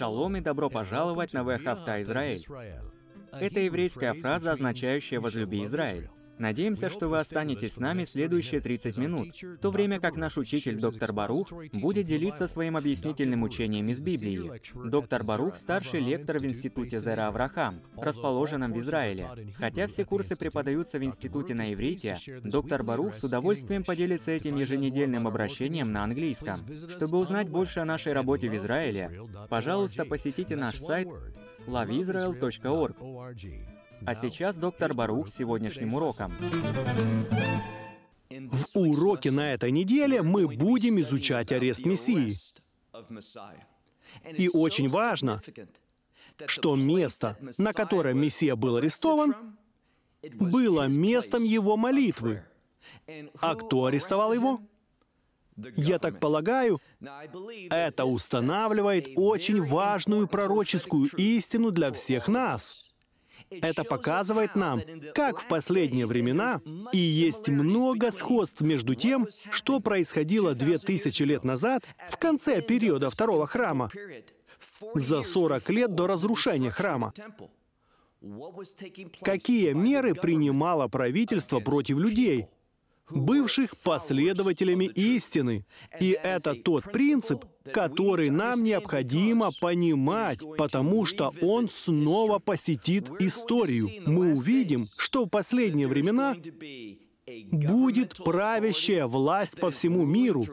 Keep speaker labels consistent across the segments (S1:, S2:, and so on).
S1: Шалом и добро пожаловать на Вехавта Израиль. Это еврейская фраза, означающая «возлюби Израиль». Надеемся, что вы останетесь с нами следующие 30 минут, в то время как наш учитель доктор Барух будет делиться своим объяснительным учением из Библии. Доктор Барух – старший лектор в Институте Зера Аврахам, расположенном в Израиле. Хотя все курсы преподаются в Институте на иврите, доктор Барух с удовольствием поделится этим еженедельным обращением на английском. Чтобы узнать больше о нашей работе в Израиле, пожалуйста, посетите наш сайт loveisrael.org. А сейчас доктор Барух с сегодняшним уроком.
S2: В уроке на этой неделе мы будем изучать арест Мессии.
S1: И очень важно,
S2: что место, на котором Мессия был арестован, было местом его молитвы. А кто арестовал его? Я так полагаю, это устанавливает очень важную пророческую истину для всех нас. Это показывает нам, как в последние времена и есть много сходств между тем, что происходило две тысячи лет назад в конце периода Второго храма, за 40 лет до разрушения храма. Какие меры принимало правительство против людей, бывших последователями истины. И это тот принцип, который нам необходимо понимать, потому что он снова посетит историю. Мы увидим, что в последние времена будет правящая власть по всему миру,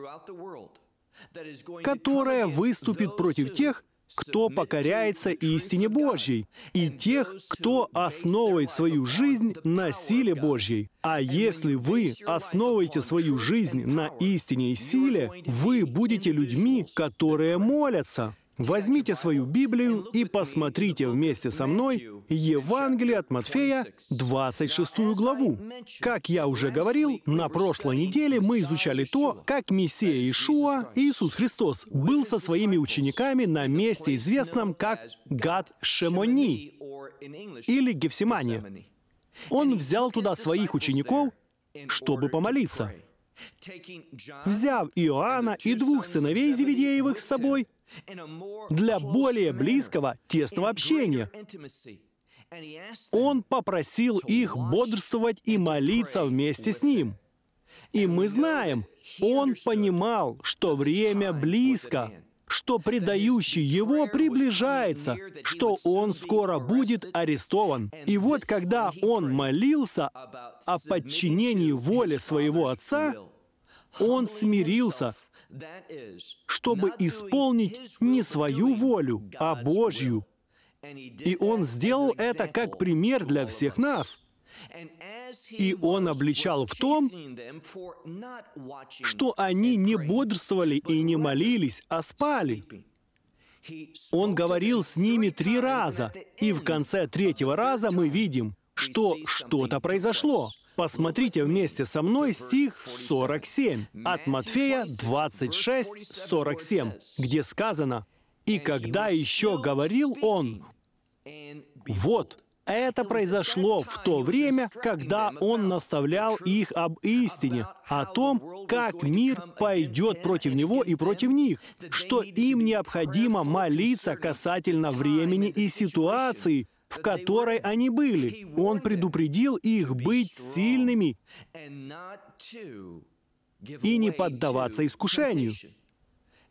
S2: которая выступит против тех, кто покоряется истине Божьей, и тех, кто основывает свою жизнь на силе Божьей. А если вы основываете свою жизнь на истине и силе, вы будете людьми, которые молятся. Возьмите свою Библию и посмотрите вместе со мной Евангелие от Матфея, 26 главу. Как я уже говорил, на прошлой неделе мы изучали то, как Мессия Иешуа, Иисус Христос, был со своими учениками на месте, известном как Гад Шемони или Гефсимане. Он взял туда своих учеников, чтобы помолиться. Взяв Иоанна и двух сыновей Зеведеевых с собой, для более близкого, тесного общения. Он попросил их бодрствовать и молиться вместе с ним. И мы знаем, он понимал, что время близко, что предающий его приближается, что он скоро будет арестован. И вот когда он молился о подчинении воле своего отца, он смирился, чтобы исполнить не свою волю, а Божью. И Он сделал это как пример для всех нас. И Он обличал в том, что они не бодрствовали и не молились, а спали. Он говорил с ними три раза, и в конце третьего раза мы видим, что что-то произошло. Посмотрите вместе со мной стих 47 от Матфея 26, 47, где сказано, «И когда еще говорил он, вот, это произошло в то время, когда он наставлял их об истине, о том, как мир пойдет против него и против них, что им необходимо молиться касательно времени и ситуации, в которой они были. Он предупредил их быть сильными и не поддаваться искушению.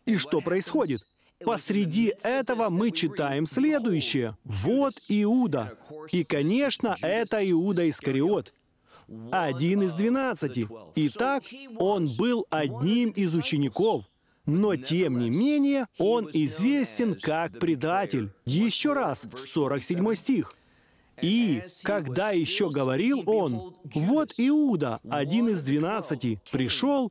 S2: И что происходит? Посреди этого мы читаем следующее. «Вот Иуда». И, конечно, это Иуда Искариот, один из двенадцати. Итак, он был одним из учеников – но тем не менее он известен как предатель. Еще раз, 47 стих. И, когда еще говорил он, вот Иуда, один из двенадцати, пришел,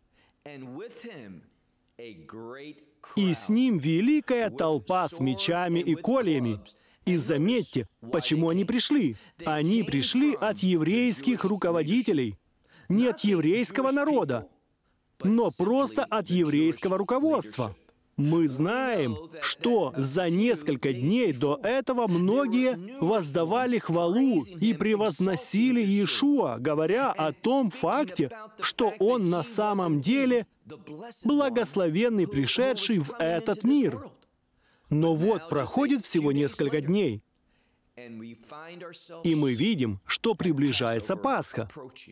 S2: и с ним великая толпа с мечами и кольями. И заметьте, почему они пришли. Они пришли от еврейских руководителей, не от еврейского народа, но просто от еврейского руководства. Мы знаем, что за несколько дней до этого многие воздавали хвалу и превозносили Иешуа, говоря о том факте, что он на самом деле благословенный пришедший в этот мир. Но вот проходит всего несколько дней, и мы видим, что приближается Пасха.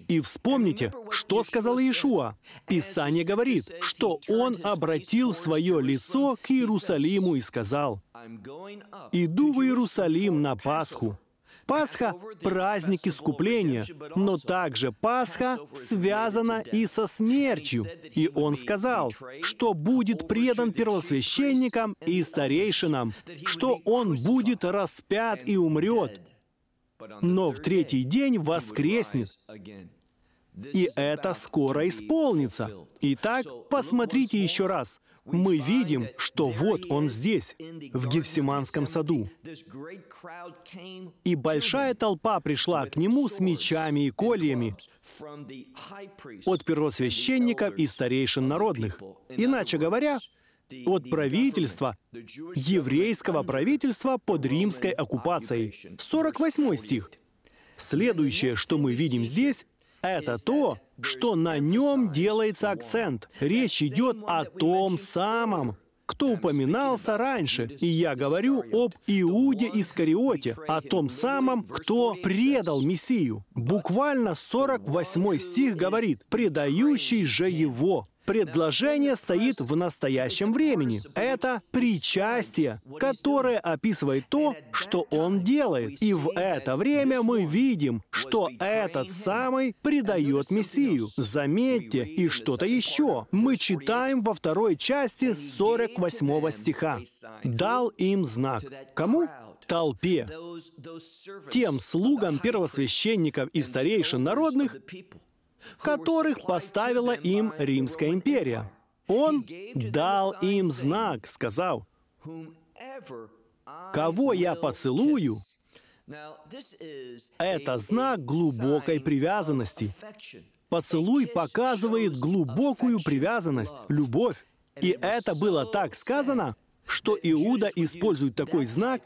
S2: И вспомните, что сказал Иешуа. Писание говорит, что он обратил свое лицо к Иерусалиму и сказал, «Иду в Иерусалим на Пасху, Пасха – праздник искупления, но также Пасха связана и со смертью. И он сказал, что будет предан первосвященникам и старейшинам, что он будет распят и умрет, но в третий день воскреснет. И это скоро исполнится. Итак, посмотрите еще раз. Мы видим, что вот он здесь, в Гефсиманском саду. И большая толпа пришла к нему с мечами и кольями от первосвященников и старейшин народных. Иначе говоря, от правительства, еврейского правительства под римской оккупацией. 48 стих. Следующее, что мы видим здесь, это то, что на нем делается акцент. Речь идет о том самом, кто упоминался раньше, и я говорю об Иуде Искариоте, о том самом, кто предал Мессию. Буквально 48 стих говорит, «предающий же его». Предложение стоит в настоящем времени. Это причастие, которое описывает то, что он делает. И в это время мы видим, что этот самый предает Мессию. Заметьте, и что-то еще. Мы читаем во второй части 48 стиха. «Дал им знак». Кому? Толпе. Тем слугам первосвященников и старейшин народных, которых поставила им Римская империя. Он дал им знак, сказал, «Кого я поцелую, это знак глубокой привязанности. Поцелуй показывает глубокую привязанность, любовь. И это было так сказано, что Иуда использует такой знак,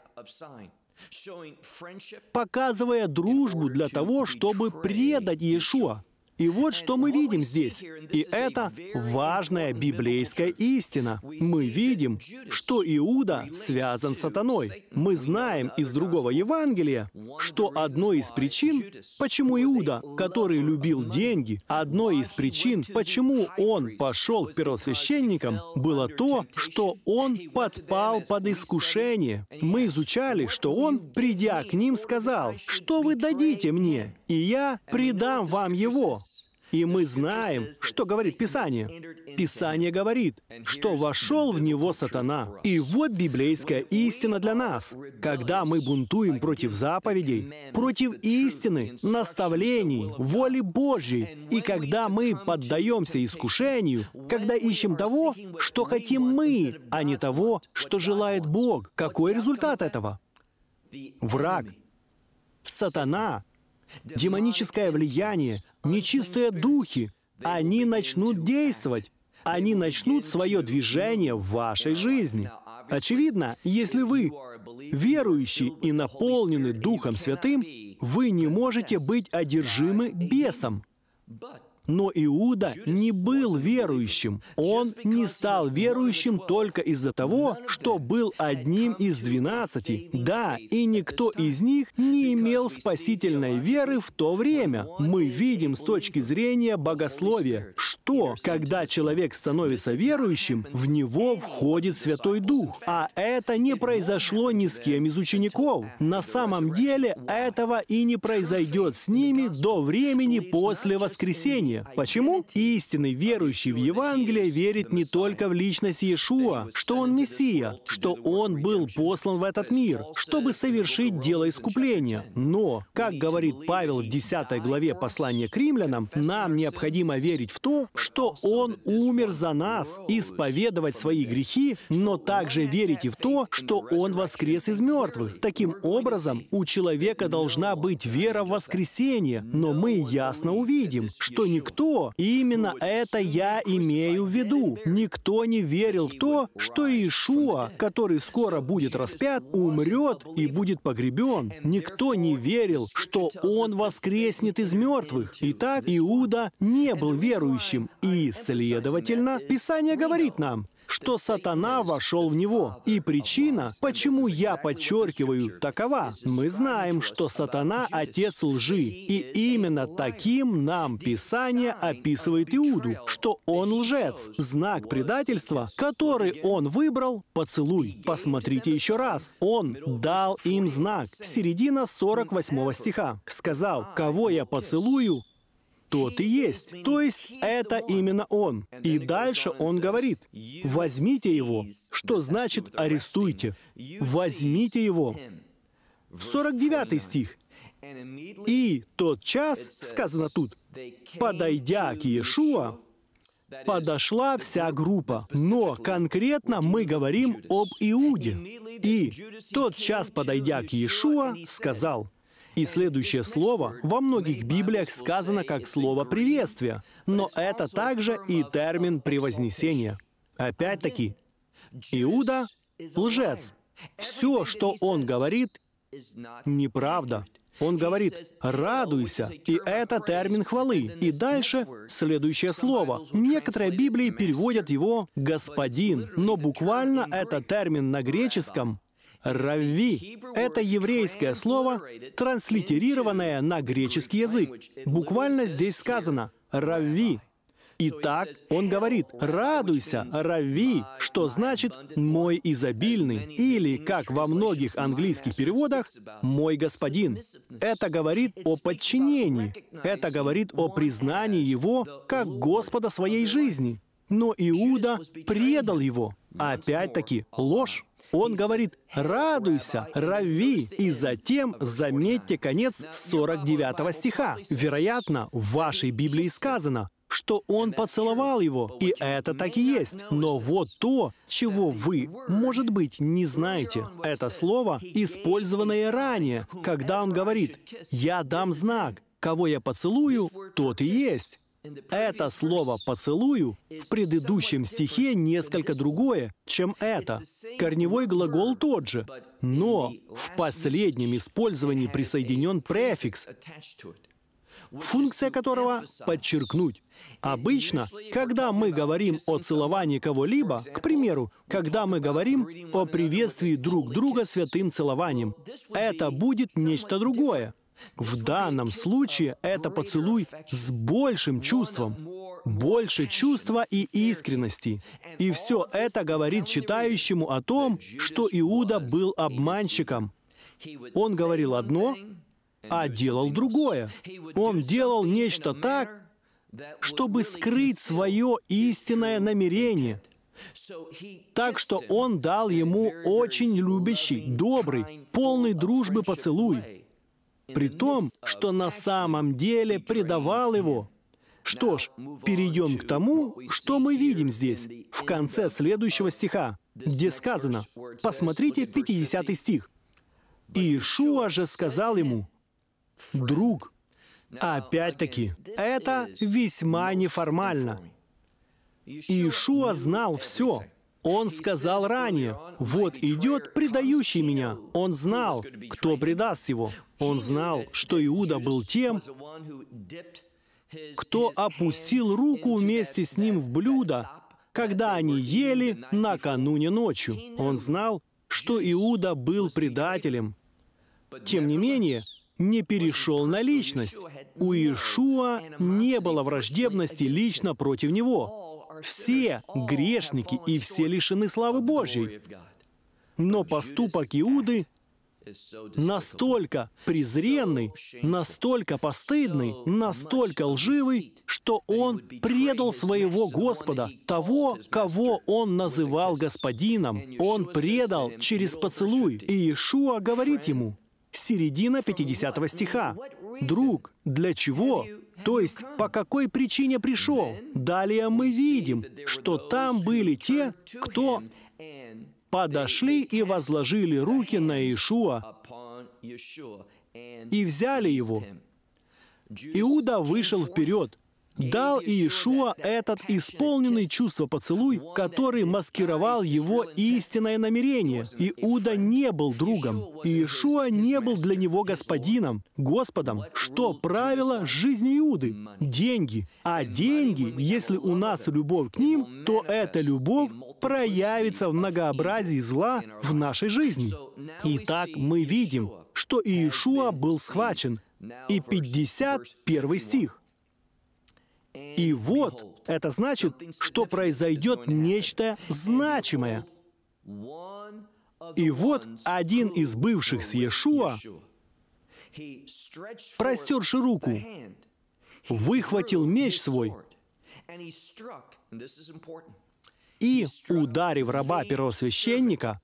S2: показывая дружбу для того, чтобы предать Иешуа. И вот что мы видим здесь. И это важная библейская истина. Мы видим, что Иуда связан с сатаной. Мы знаем из другого Евангелия, что одной из причин, почему Иуда, который любил деньги, одной из причин, почему он пошел к первосвященникам, было то, что он подпал под искушение. Мы изучали, что он, придя к ним, сказал, «Что вы дадите мне, и я предам вам его». И мы знаем, что говорит Писание. Писание говорит, что вошел в него сатана. И вот библейская истина для нас. Когда мы бунтуем против заповедей, против истины, наставлений, воли Божьей, и когда мы поддаемся искушению, когда ищем того, что хотим мы, а не того, что желает Бог, какой результат этого? Враг, сатана демоническое влияние, нечистые духи, они начнут действовать. Они начнут свое движение в вашей жизни. Очевидно, если вы верующий и наполнены Духом Святым, вы не можете быть одержимы бесом. Но Иуда не был верующим. Он не стал верующим только из-за того, что был одним из двенадцати. Да, и никто из них не имел спасительной веры в то время. Мы видим с точки зрения богословия, что, когда человек становится верующим, в него входит Святой Дух. А это не произошло ни с кем из учеников. На самом деле этого и не произойдет с ними до времени после воскресения. Евангелие. Почему? Истинный верующий в Евангелие верит не только в личность Иешуа, что он Мессия, что он был послан в этот мир, чтобы совершить дело искупления. Но, как говорит Павел в 10 главе послания к римлянам, нам необходимо верить в то, что он умер за нас, исповедовать свои грехи, но также верить и в то, что он воскрес из мертвых. Таким образом, у человека должна быть вера в воскресение, но мы ясно увидим, что никто никто. И именно это я имею в виду. Никто не верил в то, что Иешуа, который скоро будет распят, умрет и будет погребен. Никто не верил, что он воскреснет из мертвых. Итак, Иуда не был верующим. И, следовательно, Писание говорит нам, что сатана вошел в него. И причина, почему я подчеркиваю, такова. Мы знаем, что сатана — отец лжи, и именно таким нам Писание описывает Иуду, что он лжец, знак предательства, который он выбрал — поцелуй. Посмотрите еще раз. Он дал им знак. Середина 48 стиха. «Сказал, кого я поцелую, тот и есть. То есть это именно он. И дальше он говорит, возьмите его, что значит арестуйте. Возьмите его. 49 стих. И тот час, сказано тут, подойдя к Иешуа, подошла вся группа. Но конкретно мы говорим об Иуде. И тот час, подойдя к Иешуа, сказал, и следующее слово во многих Библиях сказано как слово приветствия, но это также и термин «превознесение». Опять-таки, Иуда — лжец. Все, что он говорит, неправда. Он говорит «радуйся», и это термин хвалы. И дальше следующее слово. Некоторые Библии переводят его «господин», но буквально это термин на греческом Равви – это еврейское слово, транслитерированное на греческий язык. Буквально здесь сказано Равви. Итак, он говорит «радуйся, Равви, что значит «мой изобильный» или, как во многих английских переводах, «мой господин». Это говорит о подчинении, это говорит о признании его как Господа своей жизни – но Иуда предал его. Опять-таки, ложь. Он говорит, «Радуйся, рави!» И затем заметьте конец 49 стиха. Вероятно, в вашей Библии сказано, что он поцеловал его, и это так и есть. Но вот то, чего вы, может быть, не знаете, это слово, использованное ранее, когда он говорит, «Я дам знак, кого я поцелую, тот и есть». Это слово «поцелую» в предыдущем стихе несколько другое, чем это. Корневой глагол тот же, но в последнем использовании присоединен префикс, функция которого — подчеркнуть. Обычно, когда мы говорим о целовании кого-либо, к примеру, когда мы говорим о приветствии друг друга святым целованием, это будет нечто другое. В данном случае это поцелуй с большим чувством, больше чувства и искренности. И все это говорит читающему о том, что Иуда был обманщиком. Он говорил одно, а делал другое. Он делал нечто так, чтобы скрыть свое истинное намерение. Так что он дал ему очень любящий, добрый, полный дружбы поцелуй при том, что на самом деле предавал его. Что ж, перейдем к тому, что мы видим здесь, в конце следующего стиха, где сказано, посмотрите 50 стих. «Иешуа же сказал ему, друг, Опять-таки, это весьма неформально. Иешуа знал все. Он сказал ранее, «Вот идет предающий меня». Он знал, кто предаст его. Он знал, что Иуда был тем, кто опустил руку вместе с ним в блюдо, когда они ели накануне ночью. Он знал, что Иуда был предателем. Тем не менее, не перешел на личность. У Иешуа не было враждебности лично против него. Все грешники и все лишены славы Божьей. Но поступок Иуды настолько презренный, настолько постыдный, настолько лживый, что он предал своего Господа, того, кого он называл Господином. Он предал через поцелуй. И Иешуа говорит ему, середина 50 стиха, «Друг, для чего то есть, по какой причине пришел? Далее мы видим, что там были те, кто подошли и возложили руки на Иешуа
S1: и взяли
S2: его. Иуда вышел вперед, дал Иешуа этот исполненный чувство поцелуй, который маскировал его истинное намерение. Иуда не был другом. Иешуа не был для него господином, Господом. Что правило жизни Иуды? Деньги. А деньги, если у нас любовь к ним, то эта любовь проявится в многообразии зла в нашей жизни. Итак, мы видим, что Иешуа был схвачен. И 51 стих. И вот это значит, что произойдет нечто значимое. И вот один из бывших с Иешуа
S1: простерши руку,
S2: выхватил меч свой и, ударив раба первосвященника,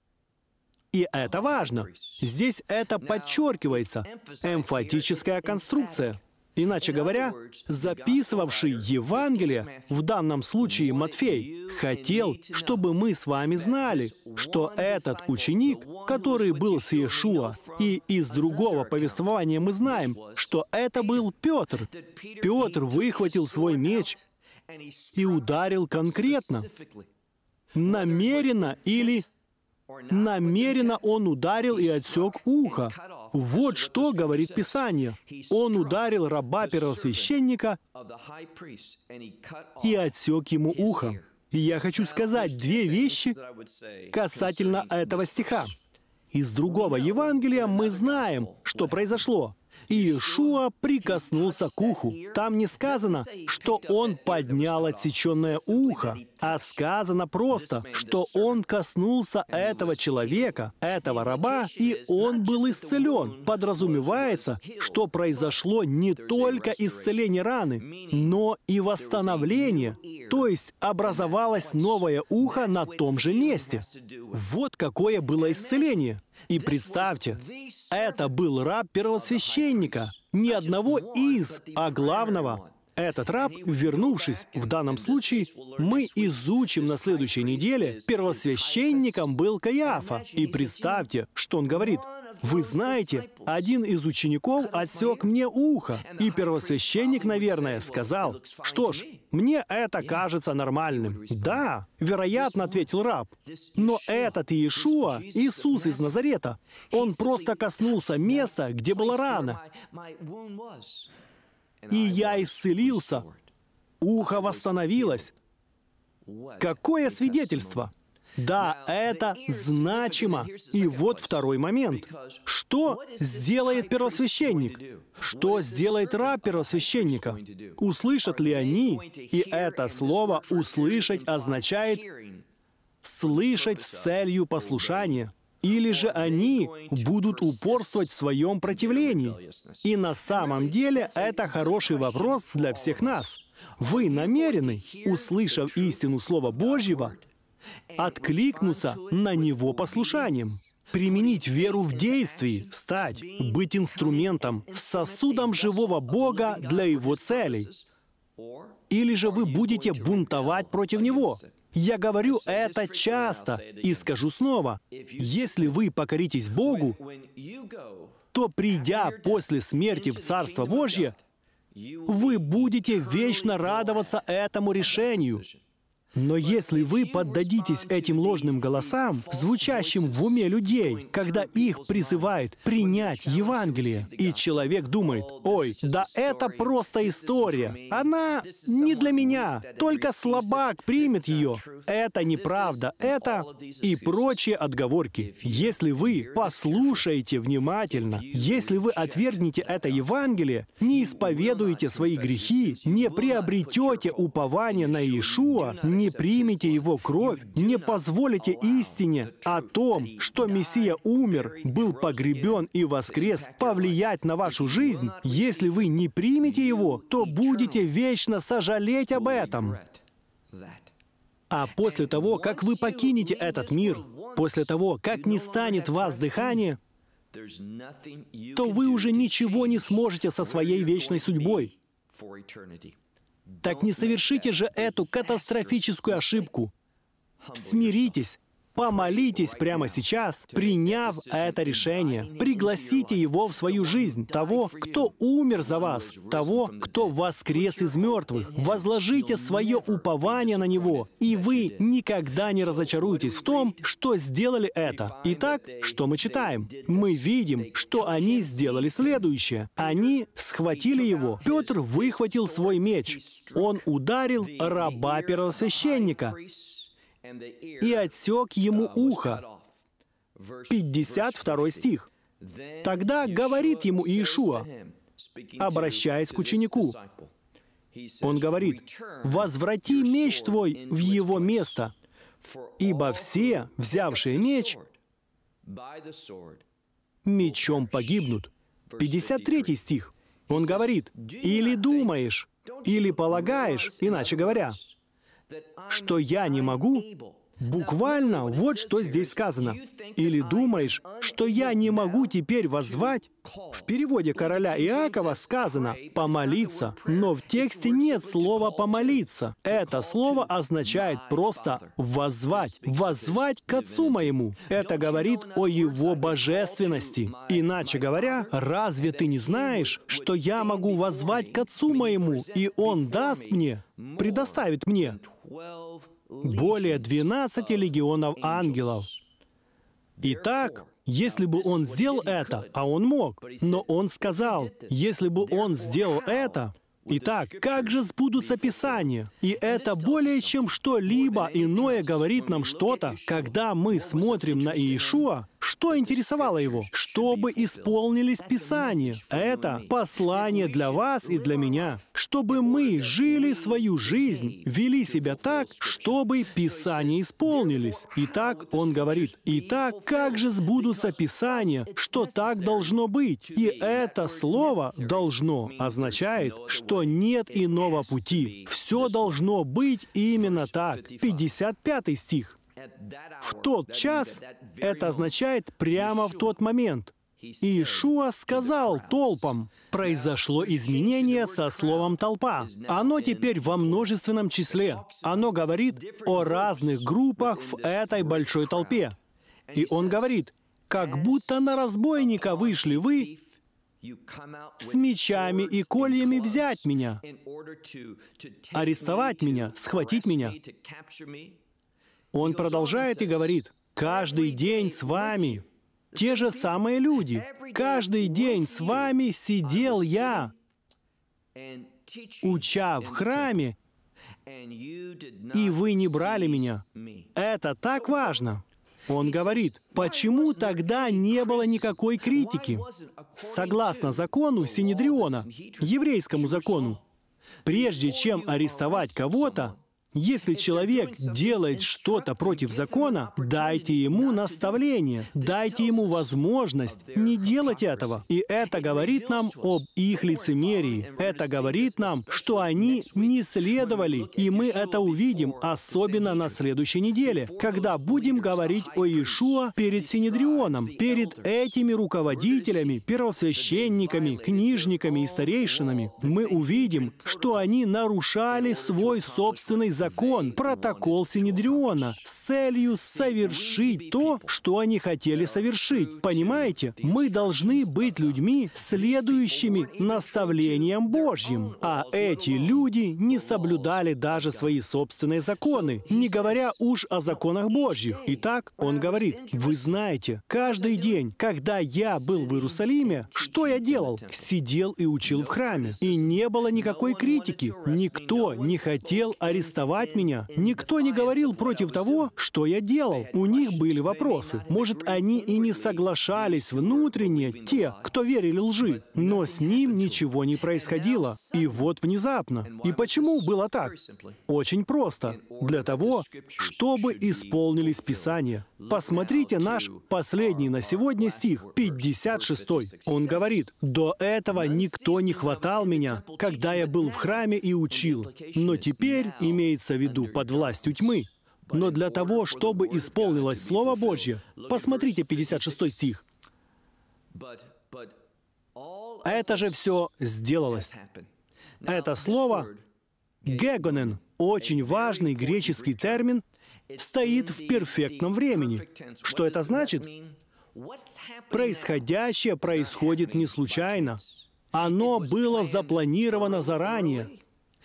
S2: и это важно. Здесь это подчеркивается. Эмфатическая конструкция – Иначе говоря, записывавший Евангелие, в данном случае Матфей, хотел, чтобы мы с вами знали, что этот ученик, который был с Иешуа, и из другого повествования мы знаем, что это был Петр. Петр выхватил свой меч и ударил конкретно, намеренно или Намеренно он ударил и отсек ухо. Вот что говорит Писание. Он ударил раба первосвященника
S1: и отсек
S2: ему ухо. И я хочу сказать две вещи касательно этого стиха. Из другого Евангелия мы знаем, что произошло. Иешуа прикоснулся к уху. Там не сказано, что он поднял отсеченное ухо, а сказано просто, что он коснулся этого человека, этого раба, и он был исцелен. Подразумевается, что произошло не только исцеление раны, но и восстановление, то есть образовалось новое ухо на том же месте. Вот какое было исцеление. И представьте, это был раб первосвященника, не одного из, а главного. Этот раб, вернувшись, в данном случае, мы изучим на следующей неделе, первосвященником был Каяфа. И представьте, что он говорит. Вы знаете, один из учеников отсек мне ухо, и первосвященник, наверное, сказал, что ж, мне это кажется нормальным. Да, вероятно, ответил раб. Но этот Иешуа, Иисус из Назарета, он просто коснулся места, где была рана. И я исцелился. Ухо восстановилось. Какое свидетельство? Да, это значимо. И вот второй момент. Что сделает первосвященник? Что сделает раб первосвященника? Услышат ли они? И это слово «услышать» означает «слышать с целью послушания». Или же они будут упорствовать в своем противлении? И на самом деле это хороший вопрос для всех нас. Вы намерены, услышав истину Слова Божьего, откликнуться на него послушанием, применить веру в действии, стать, быть инструментом, сосудом живого Бога для его целей. Или же вы будете бунтовать против него. Я говорю это часто и скажу снова. Если вы покоритесь Богу, то придя после смерти в Царство Божье, вы будете вечно радоваться этому решению, но если вы поддадитесь этим ложным голосам, звучащим в уме людей, когда их призывают принять Евангелие, и человек думает, «Ой, да это просто история, она не для меня, только слабак примет ее, это неправда, это...» и прочие отговорки. Если вы послушаете внимательно, если вы отвергнете это Евангелие, не исповедуете свои грехи, не приобретете упование на Иешуа, не не примете его кровь, не позволите истине о том, что Мессия умер, был погребен и воскрес, повлиять на вашу жизнь, если вы не примете его, то будете вечно сожалеть об этом. А после того, как вы покинете этот мир, после того, как не станет вас дыхание, то вы уже ничего не сможете со своей вечной судьбой. Так не совершите же эту катастрофическую ошибку. Смиритесь Помолитесь прямо сейчас, приняв это решение. Пригласите его в свою жизнь, того, кто умер за вас, того, кто воскрес из мертвых. Возложите свое упование на него, и вы никогда не разочаруетесь в том, что сделали это. Итак, что мы читаем? Мы видим, что они сделали следующее. Они схватили его. Петр выхватил свой меч. Он ударил раба первосвященника и отсек ему ухо. 52 стих. Тогда говорит ему Иешуа, обращаясь к ученику. Он говорит, «Возврати меч твой в его место, ибо все, взявшие меч, мечом погибнут». 53 стих. Он говорит, «Или думаешь, или полагаешь, иначе говоря, что я не могу Буквально вот что здесь сказано. «Или думаешь, что я не могу теперь воззвать?» В переводе короля Иакова сказано «помолиться», но в тексте нет слова «помолиться». Это слово означает просто «воззвать», «воззвать к Отцу моему». Это говорит о Его божественности. Иначе говоря, разве ты не знаешь, что я могу воззвать к Отцу моему, и Он даст мне, предоставит мне более 12 легионов ангелов. Итак, если бы он сделал это, а он мог, но он сказал, если бы он сделал это, Итак, как же сбудутся Писания? И это более чем что-либо иное говорит нам что-то, когда мы смотрим на Иешуа, что интересовало его? Чтобы исполнились Писания. Это послание для вас и для меня. Чтобы мы жили свою жизнь, вели себя так, чтобы Писания исполнились. Итак, он говорит, «Итак, как же сбудутся Писания, что так должно быть?» И это слово «должно» означает, что нет иного пути. Все должно быть именно так. 55 стих. В тот час это означает прямо в тот момент. И Ишуа сказал толпам, произошло изменение со словом «толпа». Оно теперь во множественном числе. Оно говорит о разных группах в этой большой толпе. И он говорит, «Как будто на разбойника вышли вы, с мечами и кольями взять меня,
S1: арестовать меня, схватить меня».
S2: Он продолжает и говорит, «Каждый день с вами те же самые люди. Каждый день с вами сидел я, уча в храме, и вы не брали меня. Это так важно. Он говорит, почему тогда не было никакой критики? Согласно закону Синедриона, еврейскому закону, прежде чем арестовать кого-то, если человек делает что-то против закона, дайте ему наставление, дайте ему возможность не делать этого. И это говорит нам об их лицемерии. Это говорит нам, что они не следовали, и мы это увидим, особенно на следующей неделе, когда будем говорить о Иешуа перед Синедрионом, перед этими руководителями, первосвященниками, книжниками и старейшинами. Мы увидим, что они нарушали свой собственный закон закон, протокол Синедриона, с целью совершить то, что они хотели совершить. Понимаете? Мы должны быть людьми, следующими наставлением Божьим. А эти люди не соблюдали даже свои собственные законы, не говоря уж о законах Божьих. Итак, он говорит, вы знаете, каждый день, когда я был в Иерусалиме, что я делал? Сидел и учил в храме. И не было никакой критики. Никто не хотел арестовать критиковать меня. Никто не говорил против того, что я делал. У них были вопросы. Может, они и не соглашались внутренне, те, кто верили лжи. Но с ним ничего не происходило. И вот внезапно. И почему было так? Очень просто. Для того, чтобы исполнились Писания. Посмотрите наш последний на сегодня стих, 56. Он говорит, «До этого никто не хватал меня, когда я был в храме и учил, но теперь имеет имеется в виду под властью тьмы. Но для того, чтобы исполнилось Слово Божье, посмотрите 56 стих. Это же все сделалось. Это слово «гегонен» — очень важный греческий термин, стоит в перфектном времени. Что это значит? Происходящее происходит не случайно. Оно было запланировано заранее.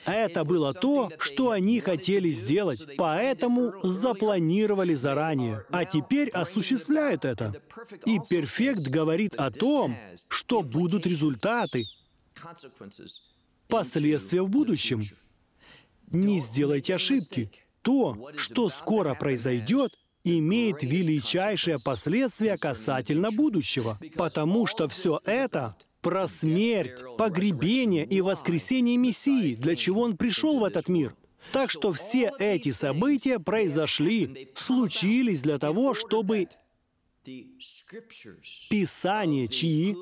S2: Это было то, что они хотели сделать, поэтому запланировали заранее. А теперь осуществляют это. И перфект говорит о том, что будут результаты, последствия в будущем. Не сделайте ошибки. То, что скоро произойдет, имеет величайшие последствия касательно будущего, потому что все это про смерть, погребение и воскресение Мессии, для чего Он пришел в этот мир. Так что все эти события произошли, случились для того, чтобы Писание, чьи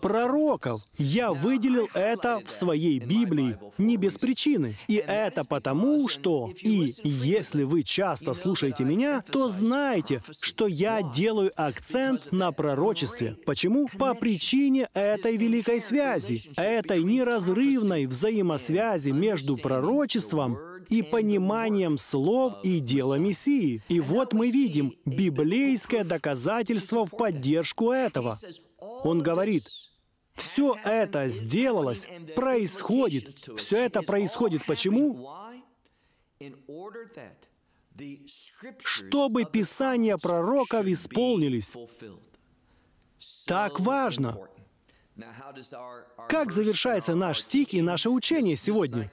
S2: пророков. Я выделил это в своей Библии не без причины. И это потому, что «И если вы часто слушаете меня, то знаете, что я делаю акцент на пророчестве». Почему? По причине этой великой связи, этой неразрывной взаимосвязи между пророчеством и пониманием слов и дела Мессии. И вот мы видим библейское доказательство в поддержку этого. Он говорит, все это сделалось, происходит. Все это происходит. Почему?
S1: Чтобы
S2: Писания пророков исполнились. Так важно. Как завершается наш стих и наше учение сегодня?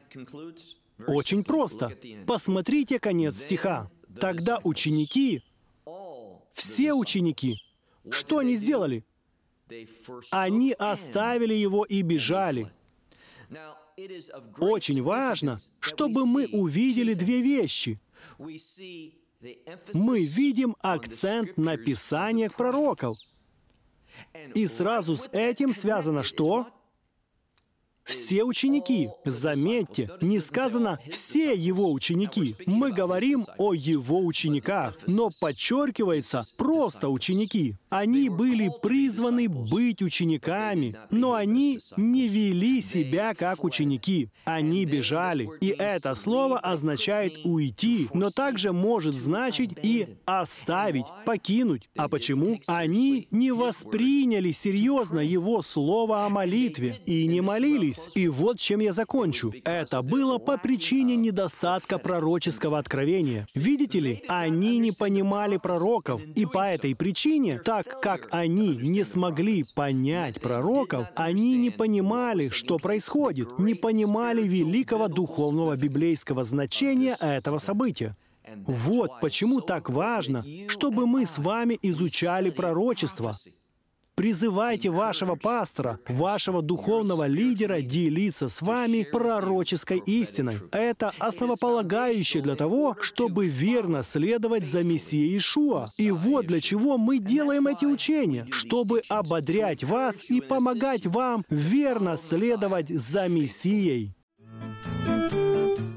S2: Очень просто. Посмотрите конец стиха. Тогда ученики, все ученики, что они сделали? Они оставили его и бежали. Очень важно, чтобы мы увидели две вещи.
S1: Мы
S2: видим акцент на писаниях пророков. И сразу с этим связано что? все ученики. Заметьте, не сказано «все его ученики». Мы говорим о его учениках, но подчеркивается «просто ученики». Они были призваны быть учениками, но они не вели себя как ученики. Они бежали. И это слово означает «уйти», но также может значить и «оставить», «покинуть». А почему? Они не восприняли серьезно его слово о молитве и не молились сбылось. И вот чем я закончу. Это было по причине недостатка пророческого откровения. Видите ли, они не понимали пророков, и по этой причине, так как они не смогли понять пророков, они не понимали, что происходит, не понимали великого духовного библейского значения этого события. Вот почему так важно, чтобы мы с вами изучали пророчество, Призывайте вашего пастора, вашего духовного лидера делиться с вами пророческой истиной. Это основополагающее для того, чтобы верно следовать за Мессией Ишуа. И вот для чего мы делаем эти учения, чтобы ободрять вас и помогать вам верно следовать за Мессией. thank
S1: you